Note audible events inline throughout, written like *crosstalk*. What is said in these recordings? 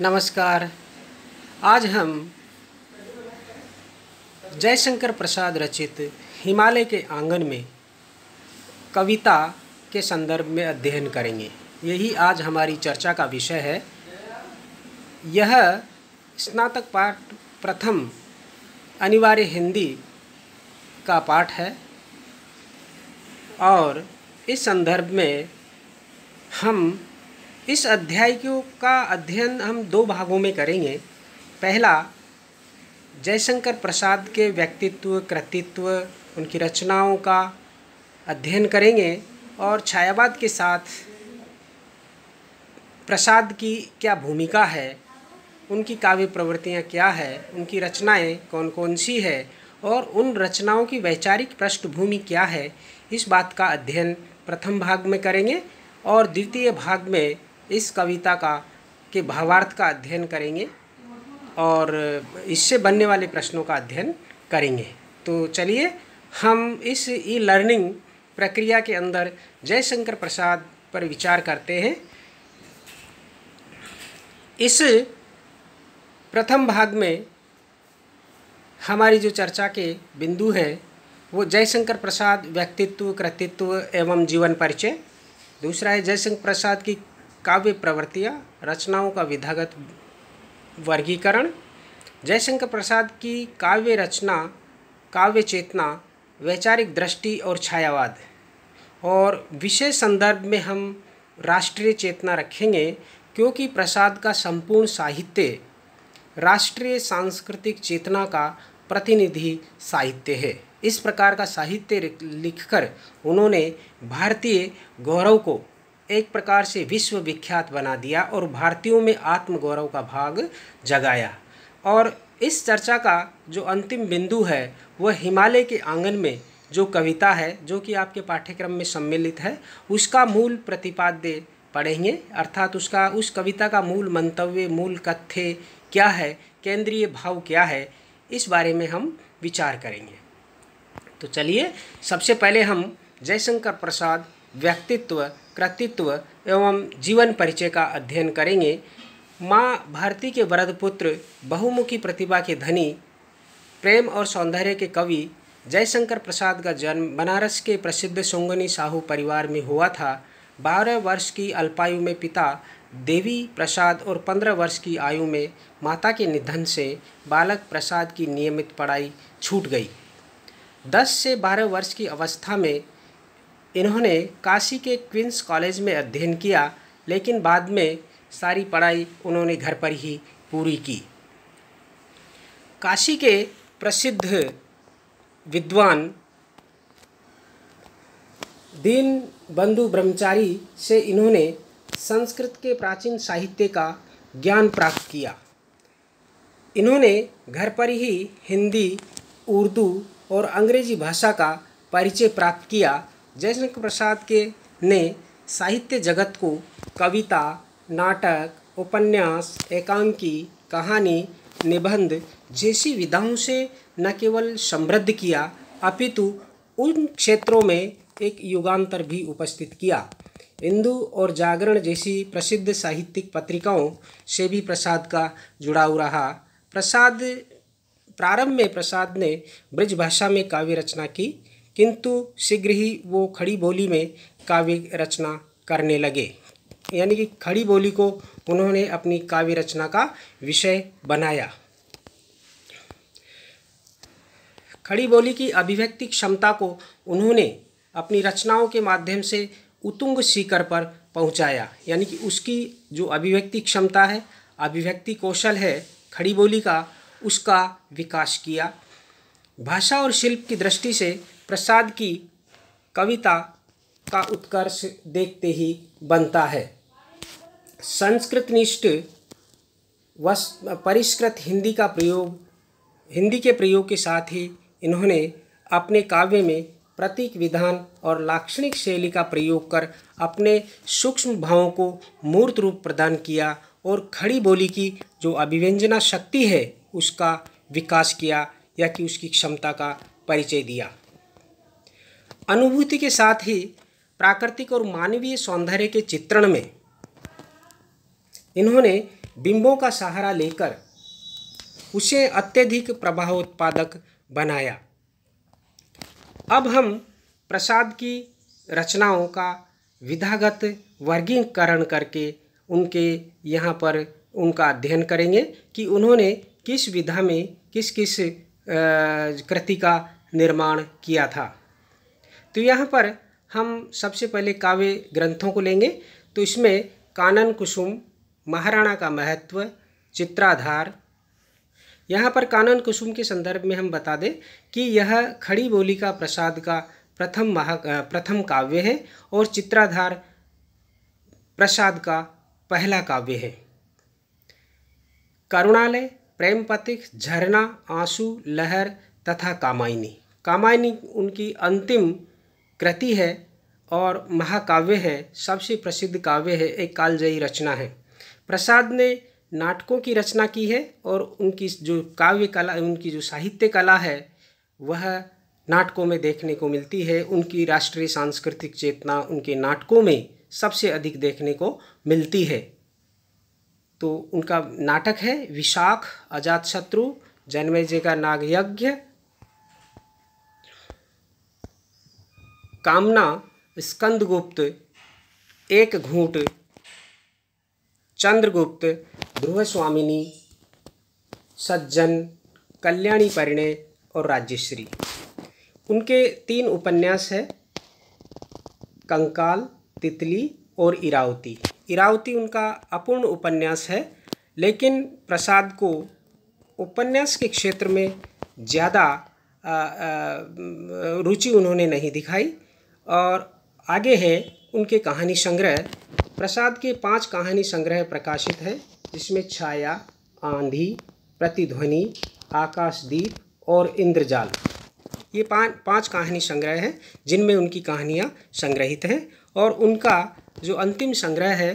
नमस्कार आज हम जयशंकर प्रसाद रचित हिमालय के आंगन में कविता के संदर्भ में अध्ययन करेंगे यही आज हमारी चर्चा का विषय है यह स्नातक पाठ प्रथम अनिवार्य हिंदी का पाठ है और इस संदर्भ में हम इस अध्याय का अध्ययन हम दो भागों में करेंगे पहला जयशंकर प्रसाद के व्यक्तित्व कृतित्व उनकी रचनाओं का अध्ययन करेंगे और छायावाद के साथ प्रसाद की क्या भूमिका है उनकी काव्य प्रवृत्तियाँ क्या है उनकी रचनाएं कौन कौन सी है और उन रचनाओं की वैचारिक पृष्ठभूमि क्या है इस बात का अध्ययन प्रथम भाग में करेंगे और द्वितीय भाग में इस कविता का के भावार्थ का अध्ययन करेंगे और इससे बनने वाले प्रश्नों का अध्ययन करेंगे तो चलिए हम इस ई लर्निंग प्रक्रिया के अंदर जयशंकर प्रसाद पर विचार करते हैं इस प्रथम भाग में हमारी जो चर्चा के बिंदु हैं वो जयशंकर प्रसाद व्यक्तित्व कृतित्व एवं जीवन परिचय दूसरा है जयशंकर प्रसाद की काव्य प्रवृत्तियाँ रचनाओं का विधागत वर्गीकरण जयशंकर प्रसाद की काव्य रचना काव्य चेतना वैचारिक दृष्टि और छायावाद और विशेष संदर्भ में हम राष्ट्रीय चेतना रखेंगे क्योंकि प्रसाद का संपूर्ण साहित्य राष्ट्रीय सांस्कृतिक चेतना का प्रतिनिधि साहित्य है इस प्रकार का साहित्य लिखकर उन्होंने भारतीय गौरव को एक प्रकार से विश्व विख्यात बना दिया और भारतीयों में आत्मगौरव का भाग जगाया और इस चर्चा का जो अंतिम बिंदु है वह हिमालय के आंगन में जो कविता है जो कि आपके पाठ्यक्रम में सम्मिलित है उसका मूल प्रतिपाद्य पढ़ेंगे अर्थात उसका उस कविता का मूल मंतव्य मूल तथ्य क्या है केंद्रीय भाव क्या है इस बारे में हम विचार करेंगे तो चलिए सबसे पहले हम जयशंकर प्रसाद व्यक्तित्व कृतित्व एवं जीवन परिचय का अध्ययन करेंगे माँ भारती के वरद पुत्र बहुमुखी प्रतिभा के धनी प्रेम और सौंदर्य के कवि जयशंकर प्रसाद का जन्म बनारस के प्रसिद्ध सोंगनी साहू परिवार में हुआ था बारह वर्ष की अल्पायु में पिता देवी प्रसाद और पंद्रह वर्ष की आयु में माता के निधन से बालक प्रसाद की नियमित पढ़ाई छूट गई दस से बारह वर्ष की अवस्था में इन्होंने काशी के क्वींस कॉलेज में अध्ययन किया लेकिन बाद में सारी पढ़ाई उन्होंने घर पर ही पूरी की काशी के प्रसिद्ध विद्वान दीन बंधु ब्रह्मचारी से इन्होंने संस्कृत के प्राचीन साहित्य का ज्ञान प्राप्त किया इन्होंने घर पर ही हिंदी उर्दू और अंग्रेजी भाषा का परिचय प्राप्त किया जयशंकर प्रसाद के ने साहित्य जगत को कविता नाटक उपन्यास एकांकी कहानी निबंध जैसी विधाओं से न केवल समृद्ध किया अपितु उन क्षेत्रों में एक युगांतर भी उपस्थित किया हिंदू और जागरण जैसी प्रसिद्ध साहित्यिक पत्रिकाओं से भी प्रसाद का जुड़ाव रहा प्रसाद प्रारंभ में प्रसाद ने ब्रज भाषा में काव्य रचना की किंतु शीघ्र ही वो खड़ी बोली में काव्य रचना करने लगे यानी कि खड़ी बोली को उन्होंने अपनी काव्य रचना का विषय बनाया खड़ी बोली की अभिव्यक्ति क्षमता को उन्होंने अपनी रचनाओं के माध्यम से उतुंग शिखर पर पहुंचाया यानी कि उसकी जो अभिव्यक्ति क्षमता है अभिव्यक्ति कौशल है खड़ी बोली का उसका विकास किया भाषा और शिल्प की दृष्टि से प्रसाद की कविता का उत्कर्ष देखते ही बनता है संस्कृतनिष्ठ व परिष्कृत हिंदी का प्रयोग हिंदी के प्रयोग के साथ ही इन्होंने अपने काव्य में प्रतीक विधान और लाक्षणिक शैली का प्रयोग कर अपने सूक्ष्म भावों को मूर्त रूप प्रदान किया और खड़ी बोली की जो अभिव्यंजना शक्ति है उसका विकास किया या कि उसकी क्षमता का परिचय दिया अनुभूति के साथ ही प्राकृतिक और मानवीय सौंदर्य के चित्रण में इन्होंने बिंबों का सहारा लेकर उसे अत्यधिक प्रभावोत्पादक बनाया अब हम प्रसाद की रचनाओं का विधागत वर्गीकरण करके उनके यहाँ पर उनका अध्ययन करेंगे कि उन्होंने किस विधा में किस किस कृति का निर्माण किया था तो यहाँ पर हम सबसे पहले काव्य ग्रंथों को लेंगे तो इसमें कानन कुसुम महाराणा का महत्व चित्राधार यहाँ पर कानन कुसुम के संदर्भ में हम बता दें कि यह खड़ी बोली का प्रसाद का प्रथम महा प्रथम काव्य है और चित्राधार प्रसाद का पहला काव्य है करुणालय प्रेम पथिक झरना आंसू लहर तथा कामायनी कामायनी उनकी अंतिम कृति है और महाकाव्य है सबसे प्रसिद्ध काव्य है एक कालजयी रचना है प्रसाद ने नाटकों की रचना की है और उनकी जो काव्य कला उनकी जो साहित्य कला है वह नाटकों में देखने को मिलती है उनकी राष्ट्रीय सांस्कृतिक चेतना उनके नाटकों में सबसे अधिक देखने को मिलती है तो उनका नाटक है विशाख अजातशत्रु जन्मेजय का नागयज्ञ कामना स्कंदगुप्त एक घूट चंद्रगुप्त ध्रुवस्वामिनी सज्जन कल्याणी परिणय और राज्यश्री उनके तीन उपन्यास हैं कंकाल तितली और इरावती इरावती उनका अपूर्ण उपन्यास है लेकिन प्रसाद को उपन्यास के क्षेत्र में ज़्यादा रुचि उन्होंने नहीं दिखाई और आगे है उनके कहानी संग्रह प्रसाद के पांच कहानी संग्रह प्रकाशित हैं जिसमें छाया आंधी प्रतिध्वनि आकाशदीप और इंद्रजाल ये पाँच पाँच कहानी संग्रह हैं जिनमें उनकी कहानियाँ संग्रहित हैं और उनका जो अंतिम संग्रह है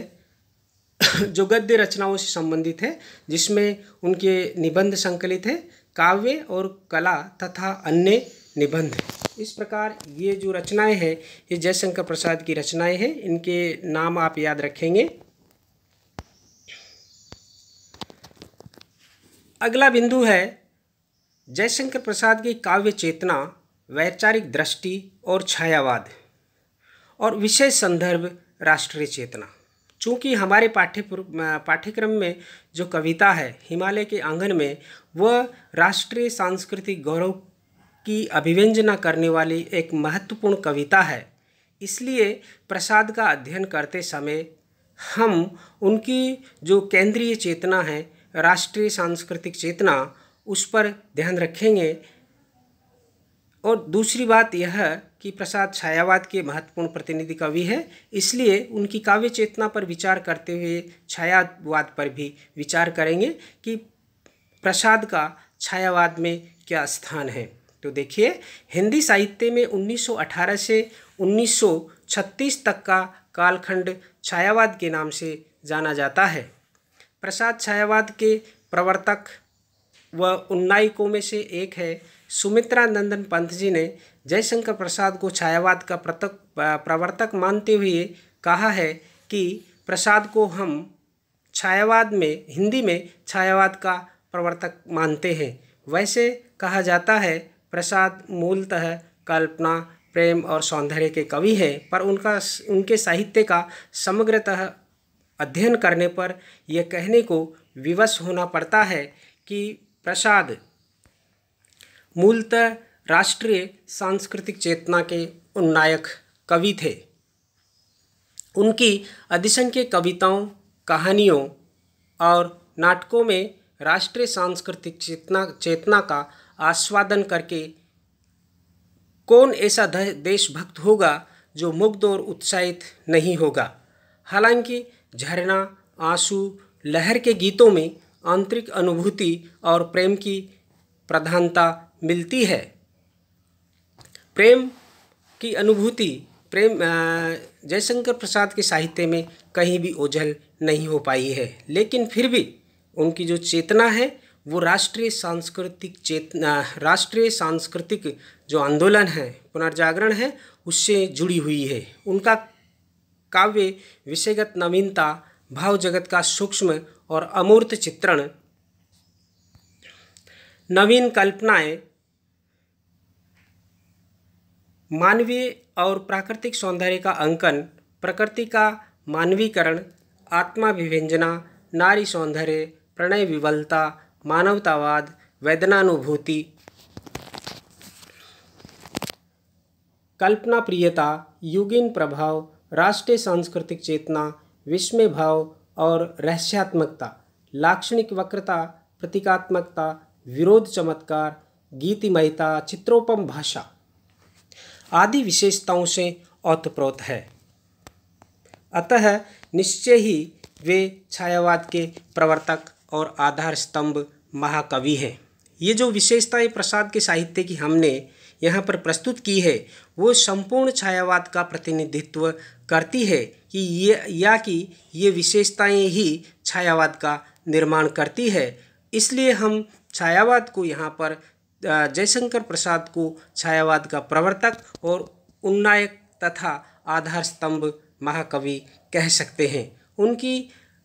*coughs* जो गद्य रचनाओं से संबंधित है जिसमें उनके निबंध संकलित हैं काव्य और कला तथा अन्य निबंध इस प्रकार ये जो रचनाएं हैं ये जयशंकर प्रसाद की रचनाएं हैं इनके नाम आप याद रखेंगे अगला बिंदु है जयशंकर प्रसाद की काव्य चेतना वैचारिक दृष्टि और छायावाद और विशेष संदर्भ राष्ट्रीय चेतना चूँकि हमारे पाठ्य पाठ्यक्रम में जो कविता है हिमालय के आंगन में वह राष्ट्रीय सांस्कृतिक गौरव की अभिव्यंजना करने वाली एक महत्वपूर्ण कविता है इसलिए प्रसाद का अध्ययन करते समय हम उनकी जो केंद्रीय चेतना है राष्ट्रीय सांस्कृतिक चेतना उस पर ध्यान रखेंगे और दूसरी बात यह कि प्रसाद छायावाद के महत्वपूर्ण प्रतिनिधि कवि है इसलिए उनकी काव्य चेतना पर विचार करते हुए छायावाद पर भी विचार करेंगे कि प्रसाद का छायावाद में क्या स्थान है तो देखिए हिंदी साहित्य में 1918 से 1936 तक का कालखंड छायावाद के नाम से जाना जाता है प्रसाद छायावाद के प्रवर्तक व उन्नायिकों में से एक है सुमित्रा नंदन पंत जी ने जयशंकर प्रसाद को छायावाद का प्रतक प्रवर्तक मानते हुए कहा है कि प्रसाद को हम छायावाद में हिंदी में छायावाद का प्रवर्तक मानते हैं वैसे कहा जाता है प्रसाद मूलतः कल्पना प्रेम और सौंदर्य के कवि हैं पर उनका उनके साहित्य का समग्रतः अध्ययन करने पर यह कहने को विवश होना पड़ता है कि प्रसाद मूलतः राष्ट्रीय सांस्कृतिक चेतना के उन्नायक कवि थे उनकी अधिशन के कविताओं कहानियों और नाटकों में राष्ट्रीय सांस्कृतिक चेतना चेतना का आस्वादन करके कौन ऐसा देशभक्त होगा जो मुग्ध और उत्साहित नहीं होगा हालांकि झरना आंसू लहर के गीतों में आंतरिक अनुभूति और प्रेम की प्रधानता मिलती है प्रेम की अनुभूति प्रेम जयशंकर प्रसाद के साहित्य में कहीं भी ओझल नहीं हो पाई है लेकिन फिर भी उनकी जो चेतना है वो राष्ट्रीय सांस्कृतिक चेतना राष्ट्रीय सांस्कृतिक जो आंदोलन है पुनर्जागरण है उससे जुड़ी हुई है उनका काव्य विषयगत नवीनता भाव जगत का सूक्ष्म और अमूर्त चित्रण नवीन कल्पनाएं मानवीय और प्राकृतिक सौंदर्य का अंकन प्रकृति का मानवीकरण आत्माभिव्यंजना नारी सौंदर्य प्रणय विवलता मानवतावाद वेदनानुभूति कल्पना प्रियता युगिन प्रभाव राष्ट्रीय सांस्कृतिक चेतना विस्मय भाव और रहस्यात्मकता लाक्षणिक वक्रता प्रतीकात्मकता विरोध चमत्कार गीतिमयता चित्रोपम भाषा आदि विशेषताओं से औतप्रोत है अतः निश्चय ही वे छायावाद के प्रवर्तक और आधार स्तंभ महाकवि है ये जो विशेषताएं प्रसाद के साहित्य की हमने यहाँ पर प्रस्तुत की है वो संपूर्ण छायावाद का प्रतिनिधित्व करती है कि ये या कि ये विशेषताएं ही छायावाद का निर्माण करती है इसलिए हम छायावाद को यहाँ पर जयशंकर प्रसाद को छायावाद का प्रवर्तक और उन्नायक तथा आधार स्तंभ महाकवि कह सकते हैं उनकी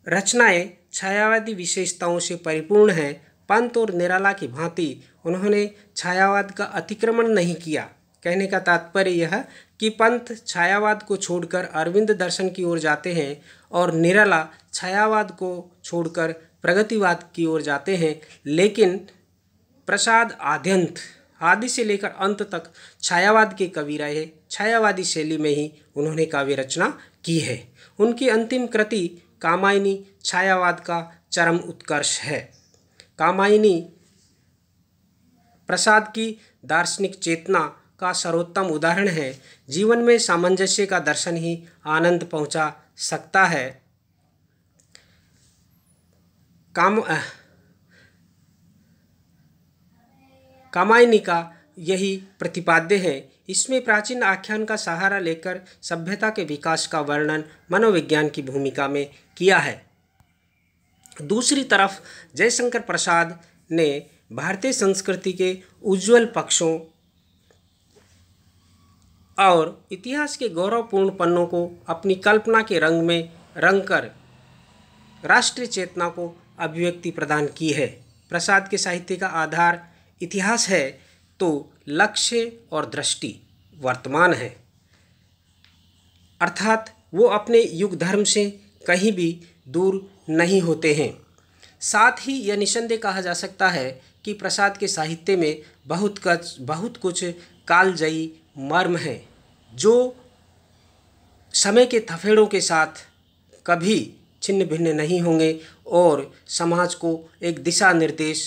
रचनाएं छायावादी विशेषताओं से परिपूर्ण हैं पंत और निराला की भांति उन्होंने छायावाद का अतिक्रमण नहीं किया कहने का तात्पर्य यह कि पंथ छायावाद को छोड़कर अरविंद दर्शन की ओर जाते हैं और निराला छायावाद को छोड़कर प्रगतिवाद की ओर जाते हैं लेकिन प्रसाद आद्यंत आदि से लेकर अंत तक छायावाद के कवि रहे छायावादी शैली में ही उन्होंने काव्य रचना की है उनकी अंतिम कृति कामायनी छायावाद का चरम उत्कर्ष है कामायनी प्रसाद की दार्शनिक चेतना का सर्वोत्तम उदाहरण है जीवन में सामंजस्य का दर्शन ही आनंद पहुंचा सकता है काम कामायनी का यही प्रतिपाद्य है इसमें प्राचीन आख्यान का सहारा लेकर सभ्यता के विकास का वर्णन मनोविज्ञान की भूमिका में किया है दूसरी तरफ जयशंकर प्रसाद ने भारतीय संस्कृति के उज्जवल पक्षों और इतिहास के गौरवपूर्ण पन्नों को अपनी कल्पना के रंग में रंग कर राष्ट्रीय चेतना को अभिव्यक्ति प्रदान की है प्रसाद के साहित्य का आधार इतिहास है तो लक्ष्य और दृष्टि वर्तमान है अर्थात वो अपने युग धर्म से कहीं भी दूर नहीं होते हैं साथ ही यह निस्संदेह कहा जा सकता है कि प्रसाद के साहित्य में बहुत कुछ बहुत कुछ कालजयी मर्म है जो समय के थफेड़ों के साथ कभी छिन्न भिन्न नहीं होंगे और समाज को एक दिशा निर्देश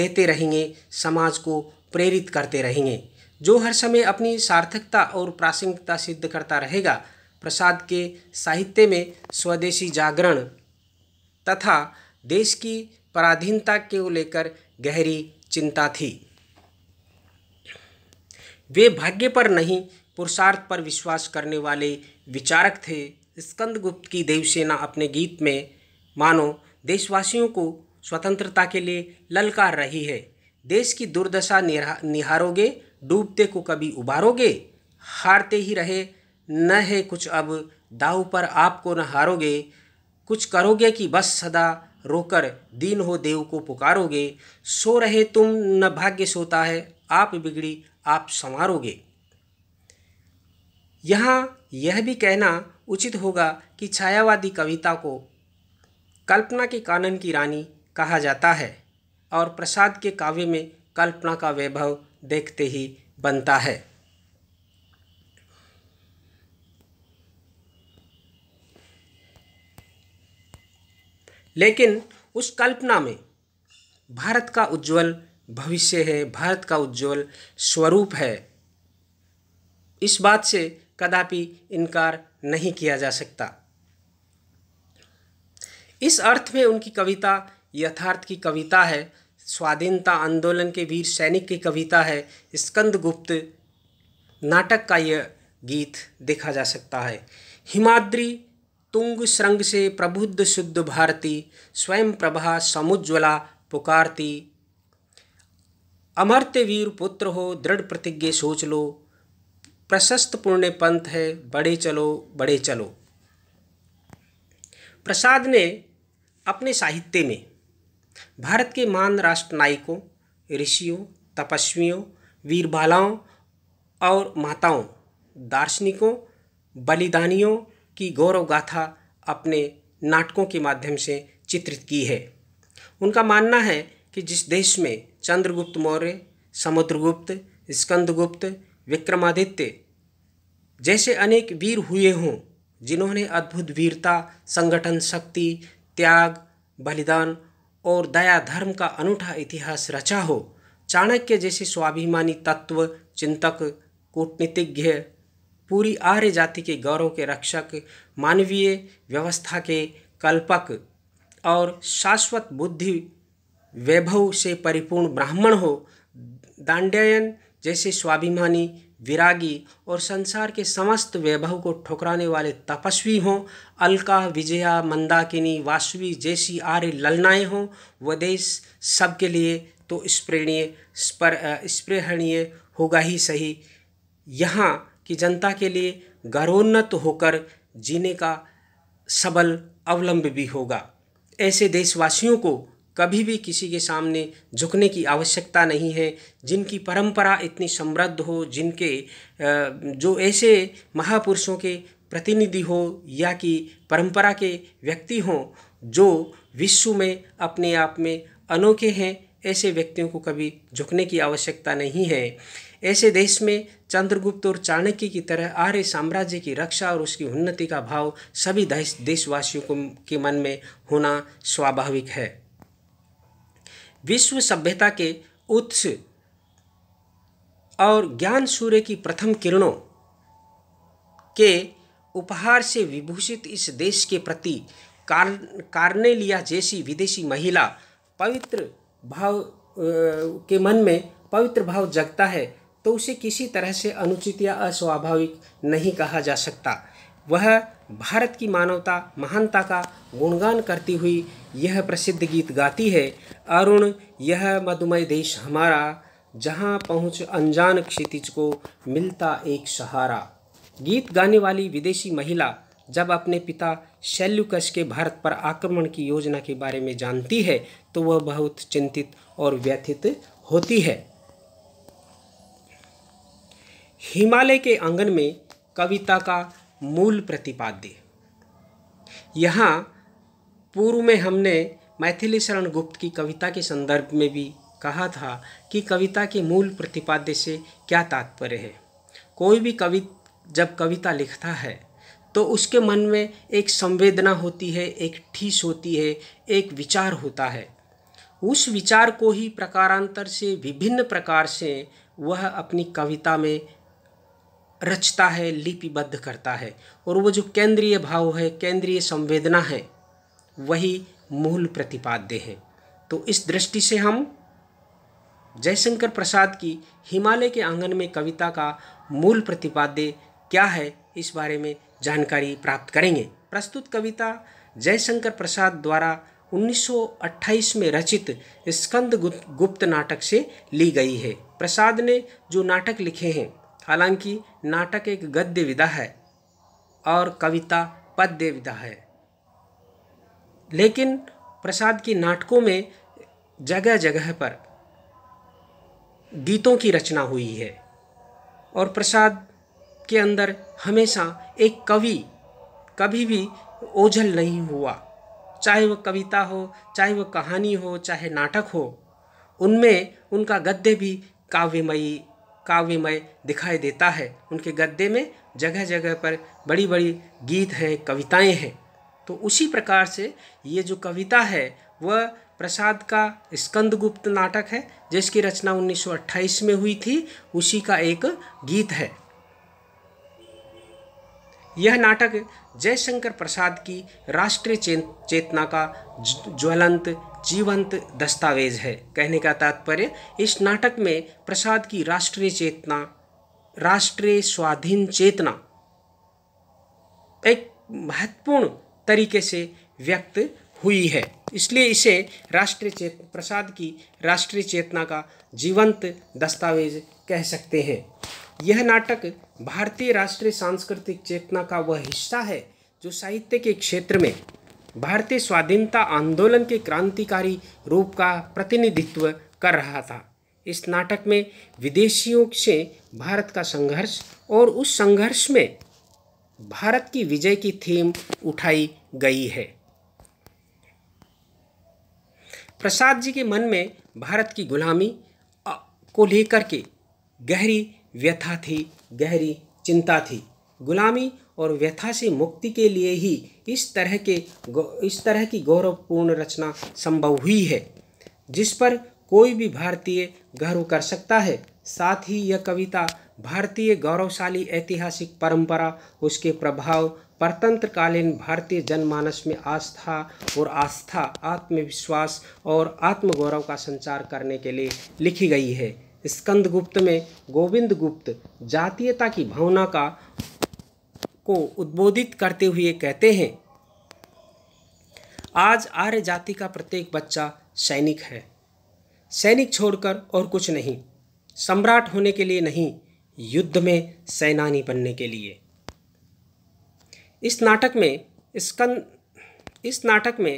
देते रहेंगे समाज को प्रेरित करते रहेंगे जो हर समय अपनी सार्थकता और प्रासंगिकता सिद्ध करता रहेगा प्रसाद के साहित्य में स्वदेशी जागरण तथा देश की पराधीनता को लेकर गहरी चिंता थी वे भाग्य पर नहीं पुरुषार्थ पर विश्वास करने वाले विचारक थे स्कंदगुप्त की देवसेना अपने गीत में मानो देशवासियों को स्वतंत्रता के लिए ललकार रही है देश की दुर्दशा निहारोगे डूबते को कभी उबारोगे हारते ही रहे न है कुछ अब दाव पर आपको न हारोगे कुछ करोगे कि बस सदा रोकर दीन हो देव को पुकारोगे सो रहे तुम न भाग्य सोता है आप बिगड़ी आप संवारोगे यहाँ यह भी कहना उचित होगा कि छायावादी कविता को कल्पना के कानन की रानी कहा जाता है और प्रसाद के काव्य में कल्पना का वैभव देखते ही बनता है लेकिन उस कल्पना में भारत का उज्जवल भविष्य है भारत का उज्जवल स्वरूप है इस बात से कदापि इनकार नहीं किया जा सकता इस अर्थ में उनकी कविता यथार्थ की कविता है स्वाधीनता आंदोलन के वीर सैनिक की कविता है स्कंद गुप्त नाटक का यह गीत देखा जा सकता है हिमाद्री तुंग श्रृंग से प्रबुद्ध शुद्ध भारती स्वयं प्रभा समुज्ज्वला पुकारती अमर्त्य वीर पुत्र हो दृढ़ प्रतिज्ञ सोच लो प्रशस्त पुण्य पंथ है बड़े चलो बड़े चलो प्रसाद ने अपने साहित्य में भारत के मान राष्ट्र नायकों ऋषियों तपस्वियों वीरबालाओं और माताओं दार्शनिकों बलिदानियों की गौरव गाथा अपने नाटकों के माध्यम से चित्रित की है उनका मानना है कि जिस देश में चंद्रगुप्त मौर्य समुद्रगुप्त स्कंदगुप्त विक्रमादित्य जैसे अनेक वीर हुए हों जिन्होंने अद्भुत वीरता संगठन शक्ति त्याग बलिदान और दया धर्म का अनूठा इतिहास रचा हो चाणक्य जैसे स्वाभिमानी तत्व चिंतक कूटनीतिज्ञ पूरी आर्य जाति के गौरव के रक्षक मानवीय व्यवस्था के कल्पक और शाश्वत बुद्धि वैभव से परिपूर्ण ब्राह्मण हो दांडयन जैसे स्वाभिमानी विरागी और संसार के समस्त वैभव को ठुकराने वाले तपस्वी हों अलका विजया मंदाकिनी वासवी जैसी आर्य ललनाएँ हों व देश सबके लिए तो स्प्रेणीय स्पर स्प्रेहणीय होगा ही सही यहाँ कि जनता के लिए गर्वोन्नत होकर जीने का सबल अवलंब भी होगा ऐसे देशवासियों को कभी भी किसी के सामने झुकने की आवश्यकता नहीं है जिनकी परंपरा इतनी समृद्ध हो जिनके जो ऐसे महापुरुषों के प्रतिनिधि हो या कि परंपरा के व्यक्ति हों जो विश्व में अपने आप में अनोखे हैं ऐसे व्यक्तियों को कभी झुकने की आवश्यकता नहीं है ऐसे देश में चंद्रगुप्त और चाणक्य की तरह आर्य साम्राज्य की रक्षा और उसकी उन्नति का भाव सभी देशवासियों को के मन में होना स्वाभाविक है विश्व सभ्यता के उत्स और ज्ञान सूर्य की प्रथम किरणों के उपहार से विभूषित इस देश के प्रति कार कार्नेलिया जैसी विदेशी महिला पवित्र भाव के मन में पवित्र भाव जगता है तो उसे किसी तरह से अनुचित या अस्वाभाविक नहीं कहा जा सकता वह भारत की मानवता महानता का गुणगान करती हुई यह प्रसिद्ध गीत गाती है अरुण यह मधुमय देश हमारा जहाँ पहुँच अनजान क्षितिज को मिलता एक सहारा गीत गाने वाली विदेशी महिला जब अपने पिता शैल्युकश के भारत पर आक्रमण की योजना के बारे में जानती है तो वह बहुत चिंतित और व्यथित होती है हिमालय के आंगन में कविता का मूल प्रतिपाद्य यहाँ पूर्व में हमने मैथिली शरण गुप्त की कविता के संदर्भ में भी कहा था कि कविता के मूल प्रतिपाद्य से क्या तात्पर्य है कोई भी कवि जब कविता लिखता है तो उसके मन में एक संवेदना होती है एक ठीस होती है एक विचार होता है उस विचार को ही प्रकारांतर से विभिन्न प्रकार से वह अपनी कविता में रचता है लिपिबद्ध करता है और वो जो केंद्रीय भाव है केंद्रीय संवेदना है वही मूल प्रतिपाद्य है तो इस दृष्टि से हम जयशंकर प्रसाद की हिमालय के आंगन में कविता का मूल प्रतिपाद्य क्या है इस बारे में जानकारी प्राप्त करेंगे प्रस्तुत कविता जयशंकर प्रसाद द्वारा 1928 में रचित स्कंद गुप्त नाटक से ली गई है प्रसाद ने जो नाटक लिखे हैं हालांकि नाटक एक गद्य विधा है और कविता पद्य विधा है लेकिन प्रसाद की नाटकों में जगह जगह पर गीतों की रचना हुई है और प्रसाद के अंदर हमेशा एक कवि कभी भी ओझल नहीं हुआ चाहे वह कविता हो चाहे वह कहानी हो चाहे नाटक हो उनमें उनका गद्य भी काव्यमयी काव्यमय दिखाई देता है उनके गद्दे में जगह जगह पर बड़ी बड़ी गीत हैं कविताएं हैं तो उसी प्रकार से ये जो कविता है वह प्रसाद का स्कंदगुप्त नाटक है जिसकी रचना 1928 में हुई थी उसी का एक गीत है यह नाटक जयशंकर प्रसाद की राष्ट्रीय चेतना का ज्वलंत जीवंत दस्तावेज है कहने का तात्पर्य इस नाटक में प्रसाद की राष्ट्रीय चेतना राष्ट्रीय स्वाधीन चेतना एक महत्वपूर्ण तरीके से व्यक्त हुई है इसलिए इसे राष्ट्रीय चेत प्रसाद की राष्ट्रीय चेतना का जीवंत दस्तावेज कह सकते हैं यह नाटक भारतीय राष्ट्रीय सांस्कृतिक चेतना का वह हिस्सा है जो साहित्य के क्षेत्र में भारतीय स्वाधीनता आंदोलन के क्रांतिकारी रूप का प्रतिनिधित्व कर रहा था इस नाटक में विदेशियों से भारत का संघर्ष और उस संघर्ष में भारत की विजय की थीम उठाई गई है प्रसाद जी के मन में भारत की गुलामी को लेकर के गहरी व्यथा थी गहरी चिंता थी गुलामी और व्यथा से मुक्ति के लिए ही इस तरह के इस तरह की गौरवपूर्ण रचना संभव हुई है जिस पर कोई भी भारतीय गर्व कर सकता है साथ ही यह कविता भारतीय गौरवशाली ऐतिहासिक परंपरा उसके प्रभाव परतंत्रकालीन भारतीय जनमानस में आस्था और आस्था आत्मविश्वास और आत्मगौरव का संचार करने के लिए लिखी गई है स्कंदगुप्त में गोविंद गुप्त जातीयता की भावना का को उद्बोधित करते हुए कहते हैं आज आर्य जाति का प्रत्येक बच्चा सैनिक है सैनिक छोड़कर और कुछ नहीं सम्राट होने के लिए नहीं युद्ध में सेनानी बनने के लिए इस नाटक में स्कन इस नाटक में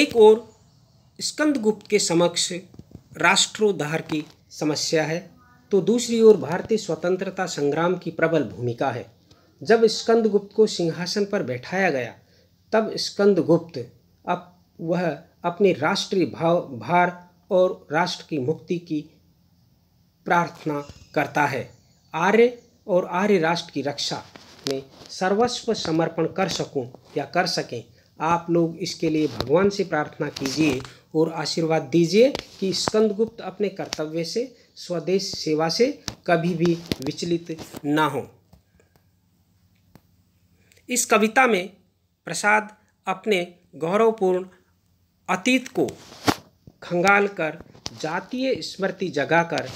एक और स्कंदगुप्त के समक्ष राष्ट्रोद्धार की समस्या है तो दूसरी ओर भारतीय स्वतंत्रता संग्राम की प्रबल भूमिका है जब स्कंदगुप्त को सिंहासन पर बैठाया गया तब स्कंदगुप्त अब वह अपने राष्ट्रीय भाव भार और राष्ट्र की मुक्ति की प्रार्थना करता है आर्य और आर्य राष्ट्र की रक्षा में सर्वस्व समर्पण कर सकूं या कर सकें आप लोग इसके लिए भगवान से प्रार्थना कीजिए और आशीर्वाद दीजिए कि स्कंदगुप्त अपने कर्तव्य से स्वदेश सेवा से कभी भी विचलित ना हो इस कविता में प्रसाद अपने गौरवपूर्ण अतीत को खंगाल कर जातीय स्मृति जगाकर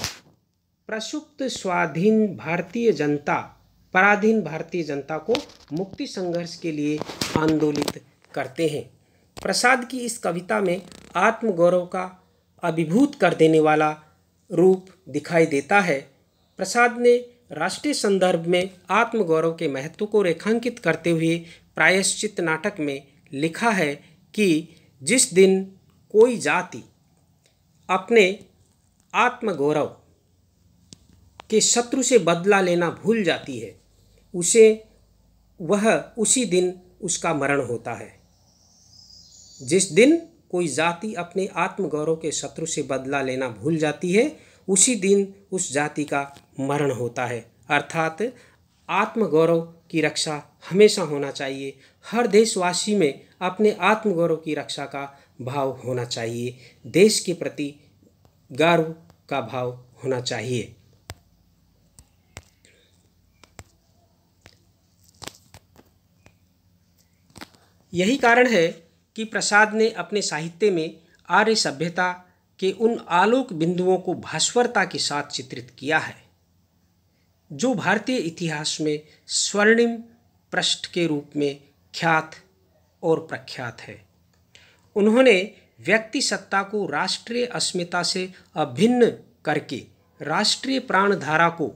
प्रसुप्त स्वाधीन भारतीय जनता पराधीन भारतीय जनता को मुक्ति संघर्ष के लिए आंदोलित करते हैं प्रसाद की इस कविता में आत्मगौरव का अभिभूत कर देने वाला रूप दिखाई देता है प्रसाद ने राष्ट्रीय संदर्भ में आत्मगौरव के महत्व को रेखांकित करते हुए प्रायश्चित नाटक में लिखा है कि जिस दिन कोई जाति अपने आत्मगौरव के शत्रु से बदला लेना भूल जाती है उसे वह उसी दिन उसका मरण होता है जिस दिन कोई जाति अपने आत्मगौरव के शत्रु से बदला लेना भूल जाती है उसी दिन उस जाति का मरण होता है अर्थात आत्मगौरव की रक्षा हमेशा होना चाहिए हर देशवासी में अपने आत्मगौरव की रक्षा का भाव होना चाहिए देश के प्रति गर्व का भाव होना चाहिए यही कारण है कि प्रसाद ने अपने साहित्य में आर्य सभ्यता के उन आलोक बिंदुओं को भास्वरता के साथ चित्रित किया है जो भारतीय इतिहास में स्वर्णिम पृष्ठ के रूप में ख्यात और प्रख्यात है उन्होंने व्यक्ति सत्ता को राष्ट्रीय अस्मिता से अभिन्न करके राष्ट्रीय प्राणधारा को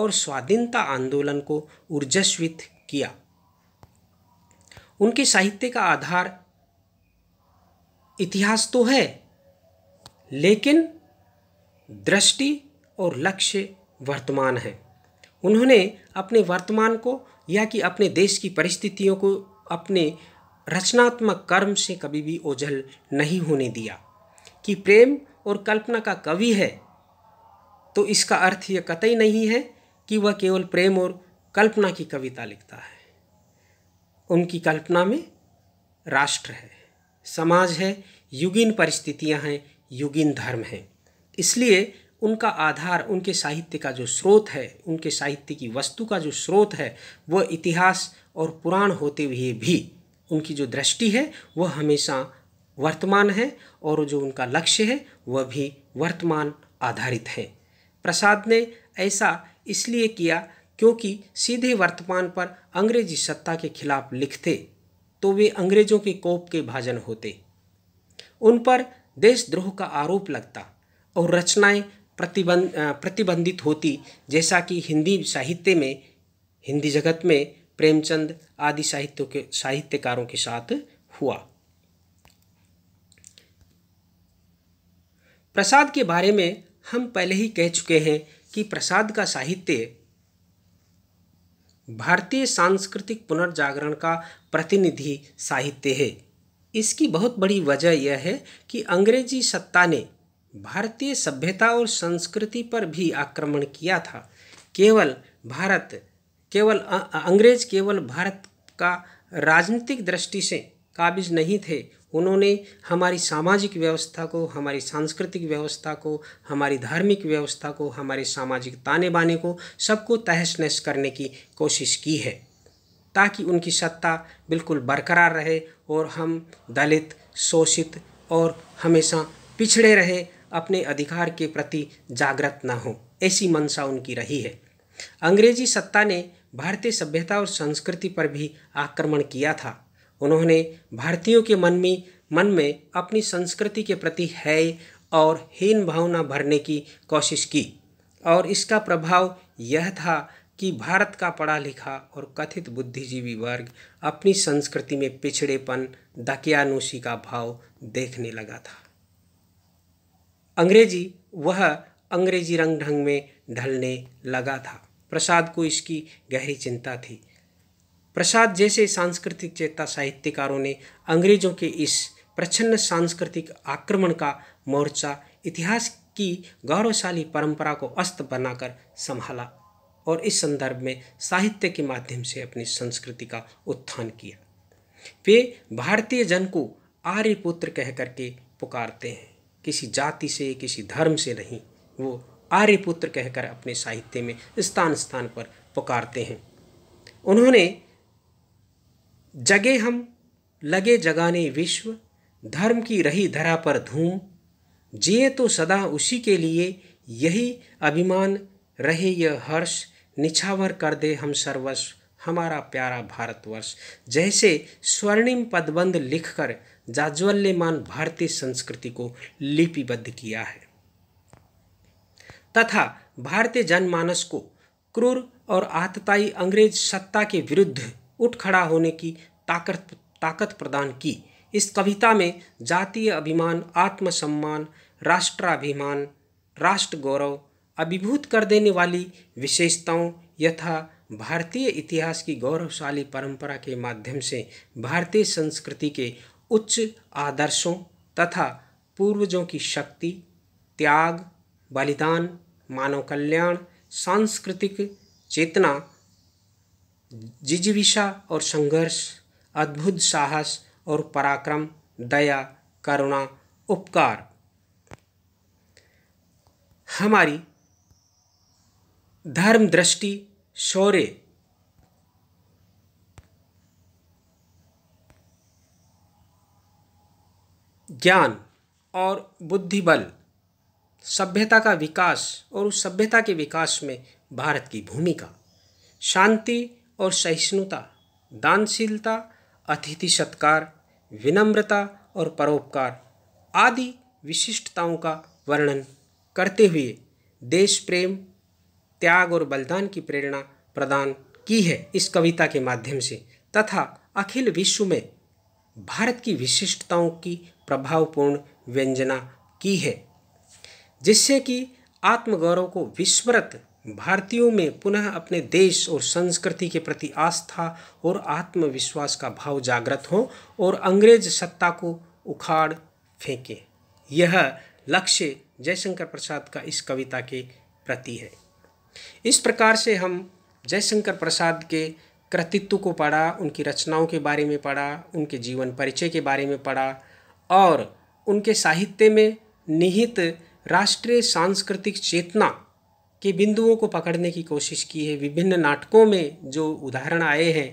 और स्वाधीनता आंदोलन को ऊर्जस्वित किया उनके साहित्य का आधार इतिहास तो है लेकिन दृष्टि और लक्ष्य वर्तमान है उन्होंने अपने वर्तमान को या कि अपने देश की परिस्थितियों को अपने रचनात्मक कर्म से कभी भी ओझल नहीं होने दिया कि प्रेम और कल्पना का कवि है तो इसका अर्थ यह कतई नहीं है कि वह केवल प्रेम और कल्पना की कविता लिखता है उनकी कल्पना में राष्ट्र है समाज है युगीन परिस्थितियां हैं युगीन धर्म हैं इसलिए उनका आधार उनके साहित्य का जो स्रोत है उनके साहित्य की वस्तु का जो स्रोत है वह इतिहास और पुराण होते हुए भी उनकी जो दृष्टि है वह हमेशा वर्तमान है और जो उनका लक्ष्य है वह भी वर्तमान आधारित है प्रसाद ने ऐसा इसलिए किया क्योंकि सीधे वर्तमान पर अंग्रेजी सत्ता के खिलाफ लिखते तो वे अंग्रेजों के कोप के भाजन होते उन पर देशद्रोह का आरोप लगता और रचनाएं प्रतिबंध प्रतिबंधित होती जैसा कि हिंदी साहित्य में हिंदी जगत में प्रेमचंद आदि साहित्यों के साहित्यकारों के साथ हुआ प्रसाद के बारे में हम पहले ही कह चुके हैं कि प्रसाद का साहित्य भारतीय सांस्कृतिक पुनर्जागरण का प्रतिनिधि साहित्य है इसकी बहुत बड़ी वजह यह है कि अंग्रेजी सत्ता ने भारतीय सभ्यता और संस्कृति पर भी आक्रमण किया था केवल भारत केवल अंग्रेज केवल भारत का राजनीतिक दृष्टि से काबिज नहीं थे उन्होंने हमारी सामाजिक व्यवस्था को हमारी सांस्कृतिक व्यवस्था को हमारी धार्मिक व्यवस्था को हमारे सामाजिक ताने बाने को सबको तहस नहस करने की कोशिश की है ताकि उनकी सत्ता बिल्कुल बरकरार रहे और हम दलित शोषित और हमेशा पिछड़े रहे अपने अधिकार के प्रति जागृत ना हो ऐसी मंशा उनकी रही है अंग्रेजी सत्ता ने भारतीय सभ्यता और संस्कृति पर भी आक्रमण किया था उन्होंने भारतीयों के मन में मन में अपनी संस्कृति के प्रति है और हीन भावना भरने की कोशिश की और इसका प्रभाव यह था कि भारत का पढ़ा लिखा और कथित बुद्धिजीवी वर्ग अपनी संस्कृति में पिछड़ेपन दकियानुषी का भाव देखने लगा था अंग्रेजी वह अंग्रेजी रंग ढंग में ढलने लगा था प्रसाद को इसकी गहरी चिंता थी प्रसाद जैसे सांस्कृतिक चेता साहित्यकारों ने अंग्रेजों के इस प्रछन्न सांस्कृतिक आक्रमण का मोर्चा इतिहास की गौरवशाली परंपरा को अस्त बनाकर संभाला और इस संदर्भ में साहित्य के माध्यम से अपनी संस्कृति का उत्थान किया वे भारतीय जन को आर्यपुत्र कह करके पुकारते हैं किसी जाति से किसी धर्म से नहीं वो आर्यपुत्र कहकर अपने साहित्य में स्थान स्थान पर पुकारते हैं उन्होंने जगे हम लगे जगाने विश्व धर्म की रही धरा पर धूम जिए तो सदा उसी के लिए यही अभिमान रहे यह हर्ष निछावर कर दे हम सर्वस्व हमारा प्यारा भारतवर्ष जैसे स्वर्णिम पदबंध लिखकर जाज्वल्यमान भारतीय संस्कृति को लिपिबद्ध किया है तथा भारतीय जनमानस को क्रूर और आतताई अंग्रेज सत्ता के विरुद्ध उठ खड़ा होने की ताकत ताकत प्रदान की इस कविता में जातीय अभिमान आत्मसम्मान राष्ट्राभिमान राष्ट्र गौरव अभिभूत कर देने वाली विशेषताओं यथा भारतीय इतिहास की गौरवशाली परंपरा के माध्यम से भारतीय संस्कृति के उच्च आदर्शों तथा पूर्वजों की शक्ति त्याग बलिदान मानव कल्याण सांस्कृतिक चेतना जिजीविषा और संघर्ष अद्भुत साहस और पराक्रम दया करुणा उपकार हमारी धर्म दृष्टि शौर्य ज्ञान और बुद्धिबल सभ्यता का विकास और उस सभ्यता के विकास में भारत की भूमिका शांति और सहिष्णुता दानशीलता अतिथि सत्कार विनम्रता और परोपकार आदि विशिष्टताओं का वर्णन करते हुए देश प्रेम त्याग और बलिदान की प्रेरणा प्रदान की है इस कविता के माध्यम से तथा अखिल विश्व में भारत की विशिष्टताओं की प्रभावपूर्ण व्यंजना की है जिससे कि आत्मगौरव को विस्मृत भारतीयों में पुनः अपने देश और संस्कृति के प्रति आस्था और आत्मविश्वास का भाव जागृत हो और अंग्रेज सत्ता को उखाड़ फेंके यह लक्ष्य जयशंकर प्रसाद का इस कविता के प्रति है इस प्रकार से हम जयशंकर प्रसाद के कृतित्व को पढ़ा उनकी रचनाओं के बारे में पढ़ा उनके जीवन परिचय के बारे में पढ़ा और उनके साहित्य में निहित राष्ट्रीय सांस्कृतिक चेतना के बिंदुओं को पकड़ने की कोशिश की है विभिन्न नाटकों में जो उदाहरण आए हैं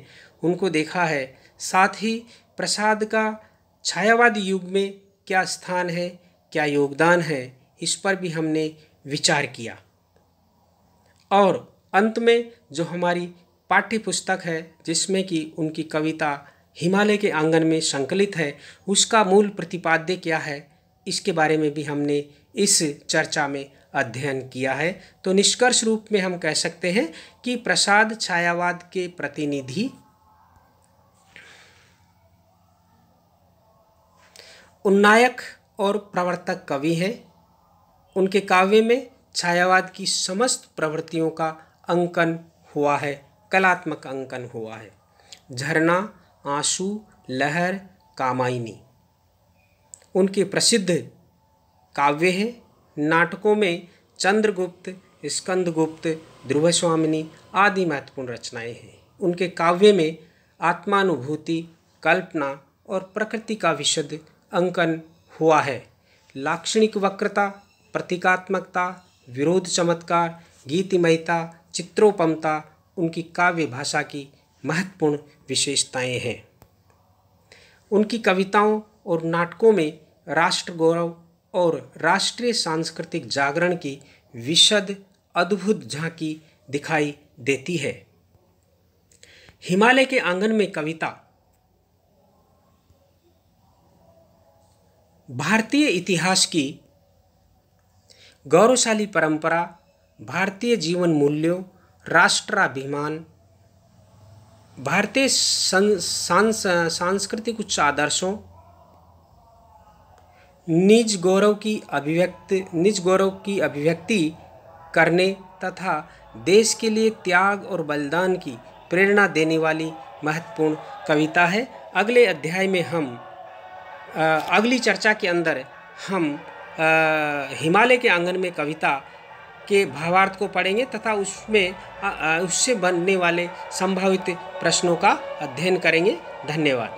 उनको देखा है साथ ही प्रसाद का छायावादी युग में क्या स्थान है क्या योगदान है इस पर भी हमने विचार किया और अंत में जो हमारी पाठ्य पुस्तक है जिसमें कि उनकी कविता हिमालय के आंगन में संकलित है उसका मूल प्रतिपाद्य क्या है इसके बारे में भी हमने इस चर्चा में अध्ययन किया है तो निष्कर्ष रूप में हम कह सकते हैं कि प्रसाद छायावाद के प्रतिनिधि उन्नायक और प्रवर्तक कवि हैं उनके काव्य में छायावाद की समस्त प्रवृत्तियों का अंकन हुआ है कलात्मक अंकन हुआ है झरना आंसू लहर कामायनी उनके प्रसिद्ध काव्य हैं नाटकों में चंद्रगुप्त स्कंदगुप्त ध्रुवस्वामिनी आदि महत्वपूर्ण रचनाएं हैं उनके काव्य में आत्मानुभूति कल्पना और प्रकृति का विशुद्ध अंकन हुआ है लाक्षणिक वक्रता प्रतीकात्मकता विरोध चमत्कार गीतिमयता चित्रोपमता उनकी काव्य भाषा की महत्वपूर्ण विशेषताएं हैं उनकी कविताओं और नाटकों में राष्ट्र गौरव और राष्ट्रीय सांस्कृतिक जागरण की विशद अद्भुत झांकी दिखाई देती है हिमालय के आंगन में कविता भारतीय इतिहास की गौरवशाली परंपरा भारतीय जीवन मूल्यों राष्ट्राभिमान भारतीय सांस्कृतिक उच्च आदर्शों निज गौरव की अभिव्यक्ति निज गौरव की अभिव्यक्ति करने तथा देश के लिए त्याग और बलिदान की प्रेरणा देने वाली महत्वपूर्ण कविता है अगले अध्याय में हम अगली चर्चा के अंदर हम हिमालय के आंगन में कविता के भावार्थ को पढ़ेंगे तथा उसमें उससे बनने वाले संभावित प्रश्नों का अध्ययन करेंगे धन्यवाद